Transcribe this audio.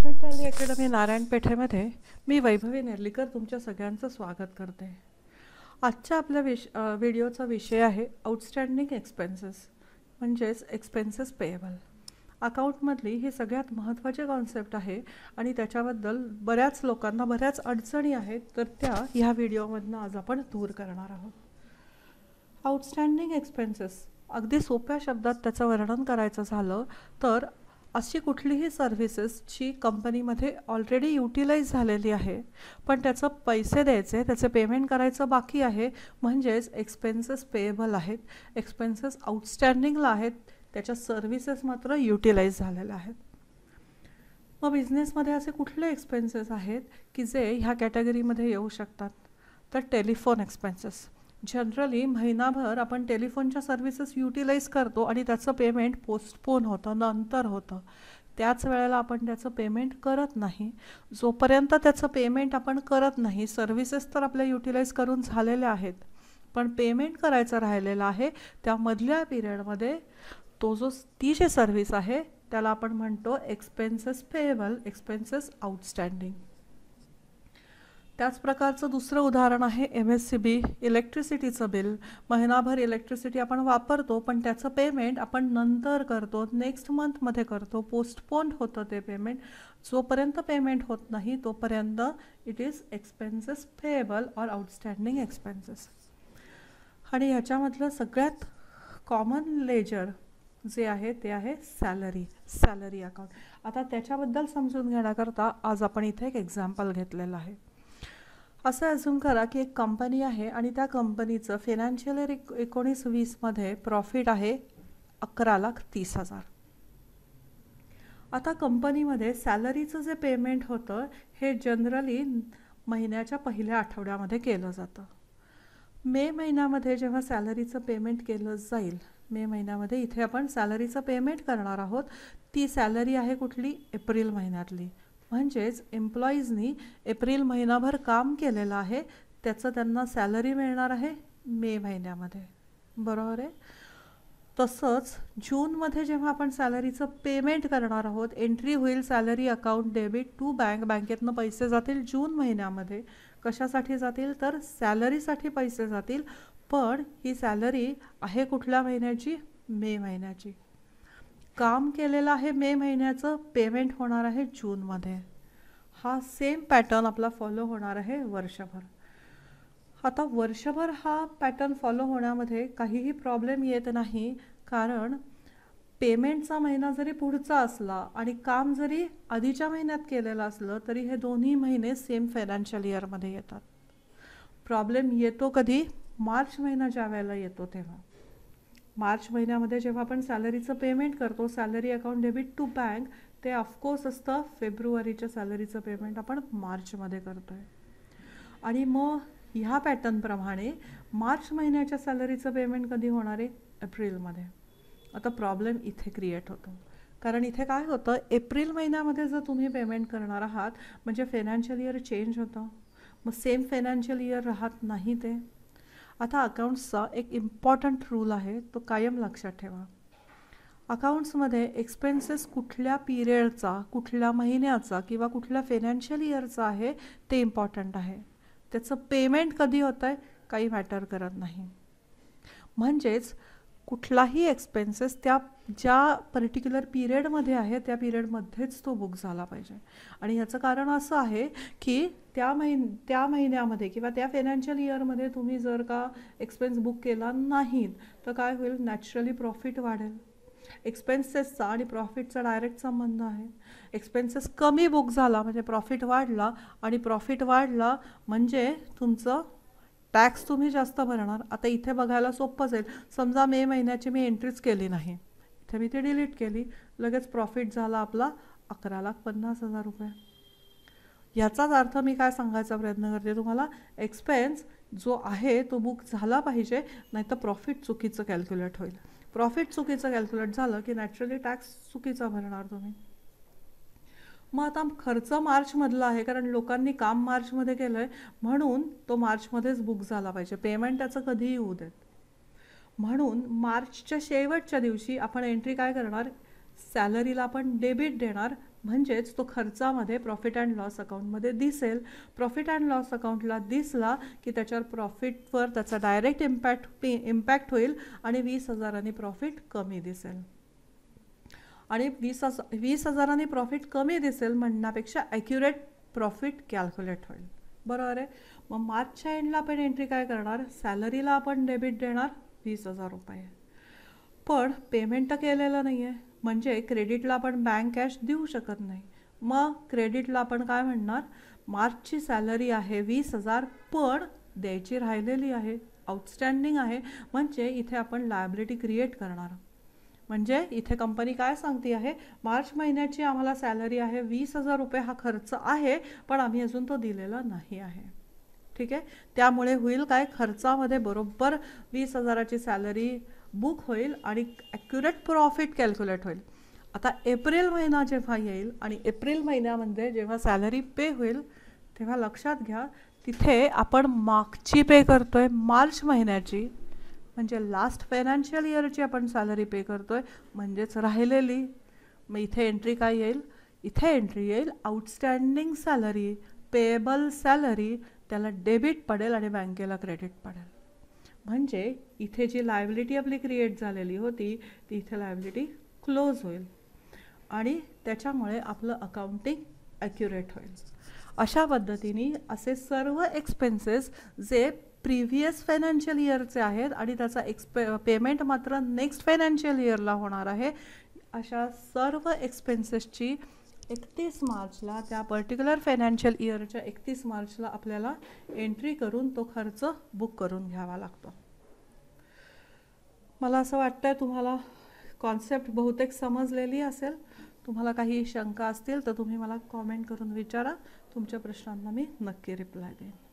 social Tally academy नारायणपेठेमध्ये मी वैभवी नेर्लीकर तुमच्या सगळ्यांचं स्वागत करते आजच्या आपल्या विश व्हिडिओचा विषय आहे आउटस्टँडिंग एक्सपेन्सेस म्हणजेच एक्सपेन्सेस पेएबल अकाउंटमधली ही सगळ्यात महत्त्वाचे कॉन्सेप्ट आहे आणि त्याच्याबद्दल बऱ्याच लोकांना बऱ्याच अडचणी आहेत तर त्या ह्या व्हिडिओमधनं आज आपण दूर करणार आहोत आउटस्टँडिंग एक्सपेन्सेस अगदी सोप्या शब्दात त्याचं वर्णन करायचं झालं तर अशी कुठलीही सर्व्हिसेसची कंपनीमध्ये ऑलरेडी युटिलाइज झालेली आहे पण त्याचं पैसे द्यायचे त्याचे पेमेंट करायचं बाकी आहे म्हणजेच एक्सपेन्सेस पेएबल आहेत एक्सपेन्सेस आउटस्टँडिंगला आहेत त्याच्या सर्व्हिसेस मात्र युटिलाइज झालेल्या आहेत मग बिझनेसमध्ये असे कुठले एक्सपेन्सेस आहेत की जे ह्या कॅटेगरीमध्ये येऊ शकतात तर टेलिफोन एक्सपेन्सेस जनरली महिनाभर आपण टेलिफोनच्या सर्व्हिसेस युटिलाइज करतो आणि त्याचं पेमेंट पोस्टपोन होतं नंतर होतं त्याच वेळेला आपण त्याचं पेमेंट करत नाही जोपर्यंत त्याचं पेमेंट आपण करत नाही सर्व्हिसेस तर आपल्या युटिलाइज करून झालेल्या आहेत पण पेमेंट करायचं राहिलेलं आहे त्यामधल्या पिरियडमध्ये तो जो ती जी सर्व्हिस आहे त्याला आपण म्हणतो एक्सपेन्सेस पेएबल एक्सपेन्सेस आउटस्टँडिंग त्याच प्रकारचं दुसरं उदाहरण आहे एम एस सी बी इलेक्ट्रिसिटीचं बिल महिनाभर इलेक्ट्रिसिटी आपण वापरतो पण त्याचं पेमेंट आपण नंतर करतो नेक्स्ट मंथमध्ये करतो पोस्टपोन होतं ते पेमेंट जोपर्यंत पेमेंट होत नाही तोपर्यंत it is expenses payable or outstanding expenses आणि ह्याच्यामधलं सगळ्यात कॉमन लेजर जे आहे ते आहे सॅलरी सॅलरी अकाउंट आता त्याच्याबद्दल समजून घेण्याकरता आज आपण इथे एक एक्झाम्पल घेतलेलं आहे असं अजून करा की एक कंपनी आहे आणि त्या कंपनीचं फिनान्शियल इयर एक एकोणीस वीसमध्ये प्रॉफिट आहे अकरा लाख तीस हजार आता कंपनीमध्ये सॅलरीचं जे पेमेंट होतं हे जनरली महिन्याच्या पहिल्या आठवड्यामध्ये केलं जातं मे महिन्यामध्ये जेव्हा सॅलरीचं पेमेंट केलं जाईल मे महिन्यामध्ये इथे आपण सॅलरीचं पेमेंट करणार आहोत ती सॅलरी आहे कुठली एप्रिल महिन्यातली म्हणजेच एम्प्लॉईजनी एप्रिल महिनाभर काम केलेलं आहे त्याचं त्यांना सॅलरी मिळणार आहे मे महिन्यामध्ये बरोबर आहे तसंच जूनमध्ये जेव्हा आपण सॅलरीचं पेमेंट करणार आहोत एंट्री होईल salary account debit to bank बँकेतनं पैसे जातील जून महिन्यामध्ये कशासाठी जातील तर सॅलरीसाठी पैसे जातील पण ही सॅलरी आहे कुठल्या महिन्याची मे महिन्याची काम केलेलं आहे मे महिन्याचं पेमेंट होणार आहे जूनमध्ये हा सेम पॅटर्न आपला फॉलो होणार आहे वर्षभर आता वर्षभर हा पॅटर्न फॉलो होण्यामध्ये काहीही प्रॉब्लेम येत नाही कारण पेमेंटचा महिना जरी पुढचा असला आणि काम जरी आधीच्या महिन्यात केलेलं असलं तरी हे दोन्ही महिने सेम फायनान्शियल इयरमध्ये येतात प्रॉब्लेम येतो कधी मार्च महिना ज्या वेळेला येतो तेव्हा मार्च महिन्यामध्ये जेव्हा आपण सॅलरीचं पेमेंट करतो salary account debit to bank ते ऑफकोर्स असतं फेब्रुवारीच्या सॅलरीचं पेमेंट आपण मार्चमध्ये करतो आहे आणि मग ह्या पॅटर्नप्रमाणे मार्च महिन्याच्या सॅलरीचं पेमेंट कधी होणार आहे एप्रिलमध्ये आता प्रॉब्लेम इथे क्रिएट होतो कारण इथे काय होतं एप्रिल महिन्यामध्ये जर तुम्ही पेमेंट करणार आहात म्हणजे फायनान्शियल इयर चेंज होतं मग सेम फायनान्शियल इयर राहत नाही ते आता अकाउंट्सचा एक इम्पॉर्टंट रूल आहे तो कायम लक्षात ठेवा अकाउंट्समध्ये एक्सपेन्सेस कुठल्या पिरियडचा कुठल्या महिन्याचा किंवा कुठल्या फायनान्शियल इयरचा आहे ते इम्पॉर्टंट आहे त्याचं पेमेंट कधी होतं आहे काही मॅटर करत नाही म्हणजेच कुठलाही एक्सपेन्सेस त्या ज्या पर्टिक्युलर पिरियडमध्ये आहे त्या पिरियडमध्येच तो बुक झाला पाहिजे आणि ह्याचं कारण असं आहे की त्या महिन त्या महिन्यामध्ये किंवा त्या फायनान्शियल इयरमध्ये तुम्ही जर का एक्सपेन्स बुक केला नाही तर काय होईल नॅचरली प्रॉफिट वाढेल एक्सपेन्सेसचा आणि प्रॉफिटचा डायरेक्ट संबंध आहे एक्सपेन्सेस कमी बुक झाला म्हणजे प्रॉफिट वाढला आणि प्रॉफिट वाढला म्हणजे तुमचं टॅक्स तुम्ही जास्त भरणार आता इथे बघायला सोपं जाईल समजा मे महिन्याची मी एंट्रीच केली नाही इथे मी ती डिलीट केली लगेच प्रॉफिट झाला आपला अकरा लाख पन्नास हजार रुपये याचाच अर्थ मी काय सांगायचा प्रयत्न करते तुम्हाला एक्सपेन्स जो आहे तो बुक झाला पाहिजे नाहीतर प्रॉफिट चुकीचं कॅल्क्युलेट होईल प्रॉफिट चुकीचं कॅल्क्युलेट झालं की नॅचरली टॅक्स चुकीचा भरणार तुम्ही मग आता खर्च मार्चमधला आहे कारण लोकांनी काम मार्चमध्ये केलं आहे म्हणून तो मार्चमध्येच बुक झाला पाहिजे पेमेंट त्याचं कधीही होऊ देत म्हणून मार्चच्या शेवटच्या दिवशी आपण एंट्री काय करणार सॅलरीला आपण डेबिट देणार म्हणजेच तो खर्चामध्ये प्रॉफिट अँड लॉस अकाउंटमध्ये दिसेल प्रॉफिट अँड लॉस अकाउंटला दिसला की त्याच्यावर प्रॉफिटवर त्याचा डायरेक्ट इम्पॅक्ट इम्पॅक्ट होईल आणि वीस हजारांनी प्रॉफिट कमी दिसेल आणि वीस हजार वीस हजारांनी प्रॉफिट कमी दिसेल म्हणण्यापेक्षा ॲक्युरेट प्रॉफिट कॅल्क्युलेट होईल बरोबर आहे मग मार्चच्या एंडला आपण एंट्री काय करणार सॅलरीला आपण डेबिट देणार वीस हजार रुपये पण पेमेंट तर केलेलं नाही आहे म्हणजे क्रेडिटला आपण बँक कॅश देऊ शकत नाही मग क्रेडिटला आपण काय म्हणणार मार्चची सॅलरी आहे वीस हजार पण द्यायची राहिलेली आहे आउटस्टँडिंग आहे म्हणजे इथे आपण लायबिलिटी क्रिएट करणार म्हणजे इथे कंपनी काय सांगती आहे मार्च महिन्याची आम्हाला सॅलरी आहे वीस हजार रुपये हा खर्च आहे पण आम्ही अजून तो दिलेला नाही आहे ठीक आहे त्यामुळे होईल काय खर्चामध्ये बरोबर वीस हजाराची सॅलरी बुक होईल आणि ॲक्युरेट प्रॉफिट कॅल्क्युलेट होईल आता एप्रिल महिना जेव्हा येईल आणि एप्रिल महिन्यामध्ये जेव्हा सॅलरी पे होईल तेव्हा लक्षात घ्या तिथे आपण मागची पे करतोय मार्च महिन्याची म्हणजे लास्ट फायनान्शियल इयरची आपण सॅलरी पे करतो आहे म्हणजेच राहिलेली मग इथे एंट्री काय येईल इथे एंट्री येईल आउटस्टँडिंग सॅलरी पेएबल सॅलरी त्याला डेबिट पडेल आणि बँकेला क्रेडिट पडेल म्हणजे इथे जी लायबिलिटी आपली क्रिएट झालेली होती ती इथे लायबिलिटी क्लोज होईल आणि त्याच्यामुळे आपलं अकाउंटिंग ॲक्युरेट होईल अशा पद्धतीने असे सर्व एक्सपेन्सेस जे प्रिव्हियस फायनान्शियल इयरचे आहेत आणि त्याचा एक्सपे पेमेंट मात्र नेक्स्ट फायनान्शियल इयरला होणार आहे अशा सर्व एक्सपेन्सेसची एकतीस मार्चला त्या पर्टिक्युलर फायनान्शियल इयरच्या एकतीस मार्चला आपल्याला एंट्री करून तो खर्च बुक करून घ्यावा लागतो मला असं वाटतं तुम्हाला कॉन्सेप्ट बहुतेक समजलेली असेल तुम्हाला काही शंका असतील तर तुम्ही मला कॉमेंट करून विचारा तुमच्या प्रश्नांना मी नक्की रिप्लाय देईन